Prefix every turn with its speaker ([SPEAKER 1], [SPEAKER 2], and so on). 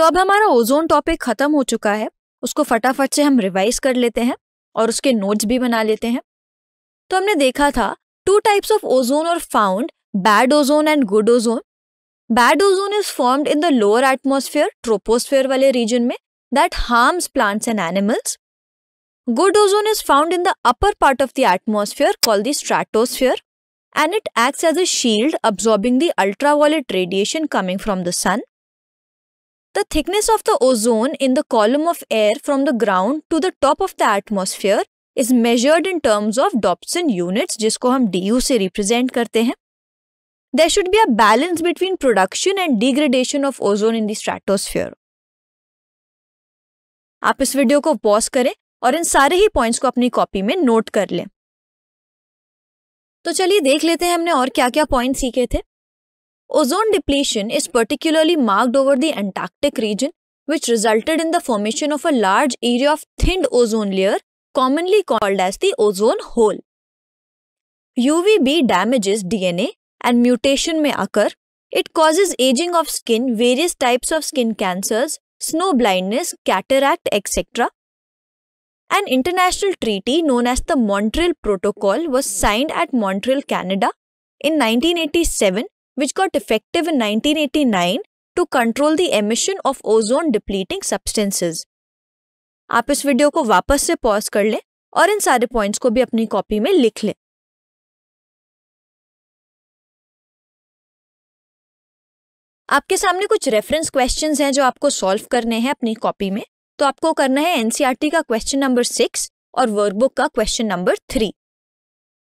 [SPEAKER 1] तो अब हमारा ओजोन टॉपिक खत्म हो चुका है उसको फटाफट से हम रिवाइज कर लेते हैं और उसके नोट्स भी बना लेते हैं तो हमने देखा था टू टाइप्स ऑफ ओजोन और found bad ozone and good ozone bad ozone is formed in the lower atmosphere troposphere वाले रीजन में that harms plants and animals good ozone is found in the upper part of the atmosphere call the stratosphere and it acts as a shield absorbing the ultraviolet radiation coming from the sun The thickness of the ozone in the column of air from the ground to the top of the atmosphere is measured in terms of Dobson units जिसको हम DU से represent करते हैं. There should be a balance between production and degradation of ozone in the stratosphere. आप इस video को pause करें और इन सारे ही पॉइंट्स को अपनी कॉपी में नोट कर लें तो चलिए देख लेते हैं हमने और क्या क्या पॉइंट सीखे थे Ozone depletion is particularly marked over the Antarctic region, which resulted in the formation of a large area of thinned ozone layer, commonly called as the ozone hole. UVB damages DNA and mutation may occur. It causes aging of skin, various types of skin cancers, snow blindness, cataract, etc. An international treaty known as the Montreal Protocol was signed at Montreal, Canada in 1987 which got effective in 1989 to control the emission of ozone depleting substances. aap is video ko wapas se pause kar le aur in sare points ko bhi apni copy mein likh le आपके सामने कुछ reference questions हैं जो आपको solve करने हैं अपनी copy में तो आपको करना है एनसीईआरटी का क्वेश्चन नंबर सिक्स और वर्कबुक का क्वेश्चन नंबर थ्री